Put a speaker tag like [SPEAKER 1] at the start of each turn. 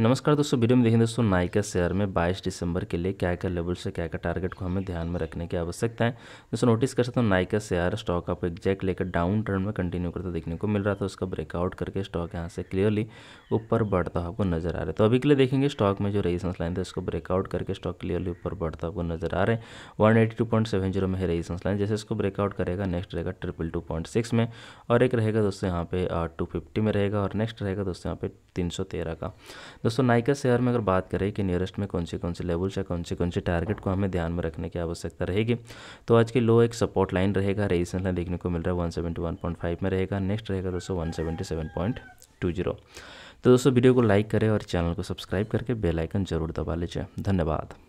[SPEAKER 1] नमस्कार दोस्तों वीडियो में देखें दोस्तों नाइका शेयर में 22 दिसंबर के लिए क्या क्या लेवल से क्या क्या टारगेट को हमें ध्यान में रखने की आवश्यकता है दोस्तों नोटिस कर सकते हो नाइका शेयर स्टॉक आपको एग्जैक्ट लेकर डाउन ट्रेंड में कंटिन्यू करता देखने को मिल रहा था उसका ब्रेकआउट करके स्टॉक यहाँ से क्लियरली ऊपर बढ़ता हुआ आपको नजर आ रहा है तो अभी के लिए देखेंगे स्टॉक में जो रेजिस्टेंस लाइन था उसको ब्रेकआउट करके स्टॉक क्लियरली ऊपर बढ़ता आपको नजर आ रहे हैं वन में है रेजिस्टेंस लाइन जैसे इसको ब्रेकआउट करेगा नेक्स्ट रहेगा ट्रिपल में और एक रहेगा दोस्तों यहाँ पे टू uh, में रहेगा और नेक्स्ट रहेगा दोस्तों यहाँ पे तीन का दोस्तों नाइका शेयर में अगर बात करें कि नियरेस्ट में कौन से कौन सी लेवल्स या कौन से कौन से टारगेट को हमें ध्यान में रखने की आवश्यकता रहेगी तो आज की लो एक सपोर्ट लाइन रहेगा रेजिस्टेंस लाइन देखने को मिल रहा है one seventy one point five में रहेगा नेक्स्ट रहेगा दोस्तों one seventy seven point two zero तो दोस्तों वीडियो को लाइक करें और चैनल को सब्सक्राइब करके बेल आइकन जरूर दबा लीजिए धन्यवाद